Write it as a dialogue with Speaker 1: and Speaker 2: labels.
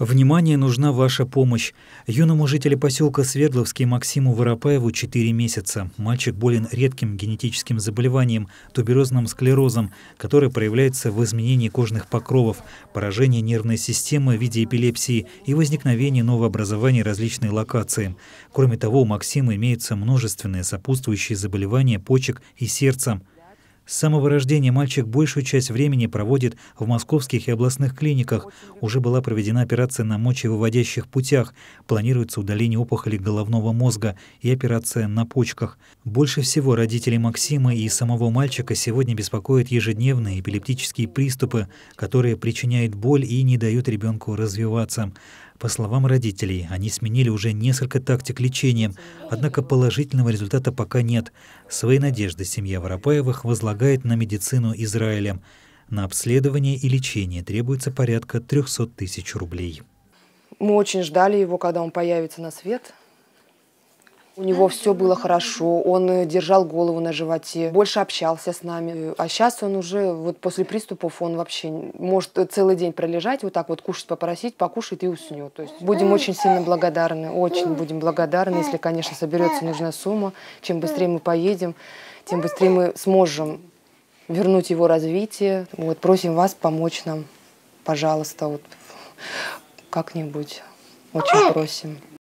Speaker 1: Внимание, нужна ваша помощь. Юному жителю поселка Свердловский Максиму Воропаеву 4 месяца. Мальчик болен редким генетическим заболеванием, туберозным склерозом, который проявляется в изменении кожных покровов, поражении нервной системы в виде эпилепсии и возникновении новообразований различной локации. Кроме того, у Максима имеются множественные сопутствующие заболевания почек и сердца. С самого рождения мальчик большую часть времени проводит в московских и областных клиниках. Уже была проведена операция на мочевыводящих путях, планируется удаление опухоли головного мозга и операция на почках. Больше всего родители Максима и самого мальчика сегодня беспокоят ежедневные эпилептические приступы, которые причиняют боль и не дают ребенку развиваться. По словам родителей, они сменили уже несколько тактик лечения, однако положительного результата пока нет. Свои надежды семья Воропаевых возлагает на медицину Израиля. На обследование и лечение требуется порядка 300 тысяч рублей.
Speaker 2: Мы очень ждали его, когда он появится на свет. У него все было хорошо, он э, держал голову на животе, больше общался с нами. А сейчас он уже, вот после приступов, он вообще может э, целый день пролежать, вот так вот кушать попросить, покушать и уснет. То есть будем очень сильно благодарны, очень будем благодарны, если, конечно, соберется нужная сумма. Чем быстрее мы поедем, тем быстрее мы сможем вернуть его развитие. Вот просим вас помочь нам, пожалуйста, вот
Speaker 1: как-нибудь. Очень просим.